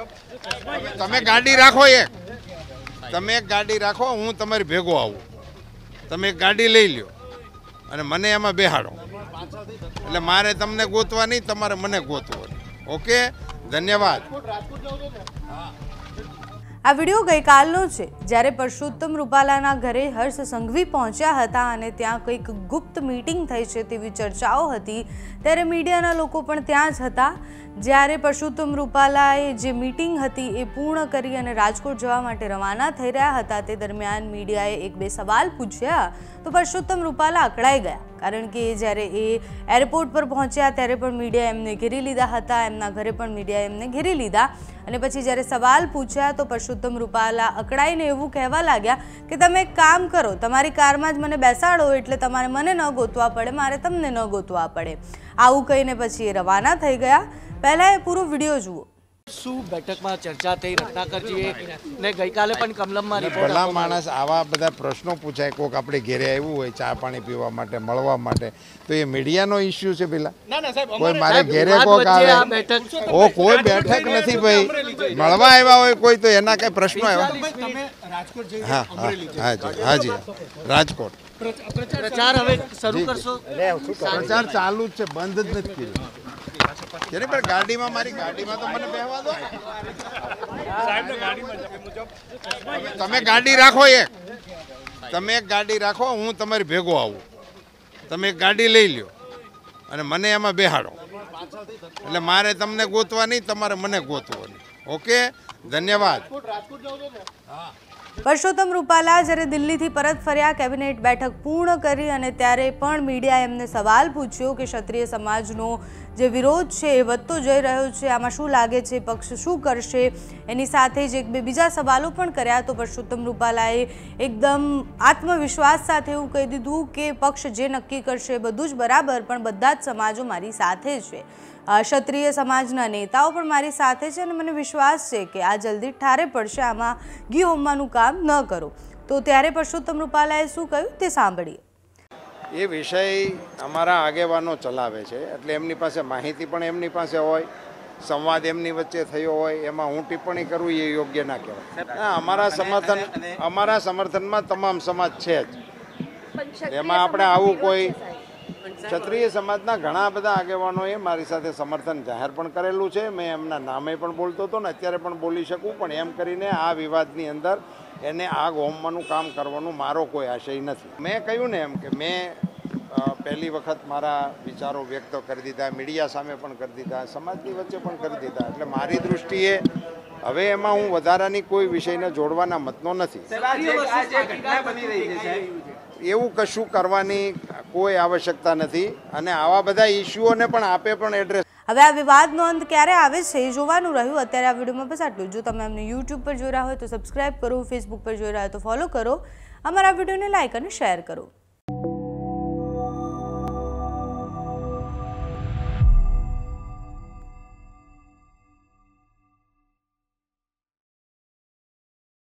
તમે ગાડી રાખો એક તમે એક ગાડી રાખો હું તમારી ભેગો આવું તમે એક ગાડી લઈ લો અને મને એમાં બેહાડો એટલે મારે તમને ગોતવા નહીં તમારે મને ગોતવો ઓકે ધન્યવાદ આ વિડીયો ગઈકાલનો છે જ્યારે પરસોત્તમ રૂપાલાના ઘરે હર્ષ સંઘવી પહોંચ્યા હતા અને ત્યાં કંઈક ગુપ્ત મીટિંગ થઈ છે તેવી ચર્ચાઓ હતી ત્યારે મીડિયાના લોકો પણ ત્યાં જ હતા જ્યારે પરસોત્તમ રૂપાલાએ જે મીટિંગ હતી એ પૂર્ણ કરી અને રાજકોટ જવા માટે રવાના થઈ રહ્યા હતા તે દરમિયાન મીડિયાએ એક બે સવાલ પૂછ્યા તો પરસોત્તમ રૂપાલા અકળાઈ ગયા કારણ કે જ્યારે એ એરપોર્ટ પર પહોંચ્યા ત્યારે પણ મીડિયા એમને ઘેરી લીધા હતા એમના ઘરે પણ મીડિયા એમને ઘેરી લીધા અને પછી જ્યારે સવાલ પૂછ્યા તો પરસોત્તમ રૂપાલા અકળાઈને એવું કહેવા લાગ્યા કે તમે એક કામ કરો તમારી કારમાં જ મને બેસાડો એટલે તમારે મને ન ગોતવા પડે મારે તમને ન ગોતવા પડે આવું કહીને પછી એ રવાના થઈ ગયા પહેલાં એ પૂરો વિડીયો જુઓ પણ કમલમમાં ભલા માણસ આવા બધા પ્રશ્નો પૂછાય કોઈક આપણે ઘેરે આવ્યું હોય ચા પાણી પીવા માટે મળવા માટે તો એ મીડિયાનો ઇસ્યુ છે પેલા કોઈ મારે ઘેરે કોક આવે કોઈ બેઠક નથી ભાઈ મળવા આવ્યા હોય કોઈ તો એના કઈ પ્રશ્નો આવ્યા હા હા રાજકોટ પ્રચાર ચાલુ જ છે બંધ જ નથી કર્યો જેની પણ ગાડીમાં મારી ગાડીમાં તો મને બેહવા દો તમે ગાડી રાખો એક તમે એક ગાડી રાખો હું તમારી ભેગો આવું તમે એક ગાડી લઈ લ્યો અને મને એમાં બેહાડો એટલે મારે તમને ગોતવા નહીં તમારે મને ગોતવો નહીં ઓકે ધન્યવાદ પરસોત્તમ રૂપાલા જ્યારે દિલ્હીથી પરત ફર્યા કેબિનેટ બેઠક પૂર્ણ કરી અને ત્યારે પણ મીડિયાએ એમને સવાલ પૂછ્યો કે ક્ષત્રિય સમાજનો જે વિરોધ છે એ વધતો જઈ રહ્યો છે આમાં શું લાગે છે પક્ષ શું કરશે એની સાથે જ એક બે બીજા સવાલો પણ કર્યા તો પરસોત્તમ રૂપાલાએ એકદમ આત્મવિશ્વાસ સાથે એવું કહી દીધું કે પક્ષ જે નક્કી કરશે બધું જ બરાબર પણ બધા જ સમાજો મારી સાથે છે ક્ષત્રિય સમાજના નેતાઓ પણ મારી સાથે છે અને મને વિશ્વાસ છે કે આ જલ્દી ઠારે પડશે આમાં ઘી હોમવાનું કામ ન કરો તો ત્યારે પરસોત્તમ રૂપાલાએ શું કહ્યું તે સાંભળીએ એ વિષય અમારા આગેવાનો ચલાવે છે એટલે એમની પાસે માહિતી પણ એમની પાસે હોય સંવાદ એમની વચ્ચે થયો હોય એમાં હું ટિપ્પણી કરું એ યોગ્ય ના કહેવાય અમારા સમર્થન અમારા સમર્થનમાં તમામ સમાજ છે જ એમાં આપણે આવું કોઈ ક્ષત્રિય સમાજના ઘણા બધા આગેવાનોએ મારી સાથે સમર્થન જાહેર પણ કરેલું છે મેં એમના નામે પણ બોલતો હતો ને અત્યારે પણ બોલી શકું પણ એમ કરીને આ વિવાદની અંદર એને આગ હોમવાનું કામ કરવાનું મારો કોઈ આશય નથી મેં કહ્યું ને એમ કે મેં પહેલી વખત મારા વિચારો વ્યક્ત કરી દીધા મીડિયા સામે પણ કરી દીધા સમાજની વચ્ચે પણ કરી દીધા એટલે મારી દૃષ્ટિએ હવે એમાં હું વધારાની કોઈ વિષયને જોડવાના મતનો નથી એવું કશું કરવાની કોઈ આવશ્યકતા નથી અને આવા બધા ઇસ્યુઓને પણ આપે પણ એડ્રેસ હવે આ વિવાદનો અંત ક્યારે આવે છે એ જોવાનું રહ્યું અત્યારે આ વિડીયોમાં બસ આટલું જો તમે અમને યુટ્યુબ પર જોઈ રહ્યા હોય તો સબસ્ક્રાઇબ કરો ફેસબુક પર જોઈ રહ્યા હોય તો ફોલો કરો અમારા વિડીયોને લાઇક અને શેર કરો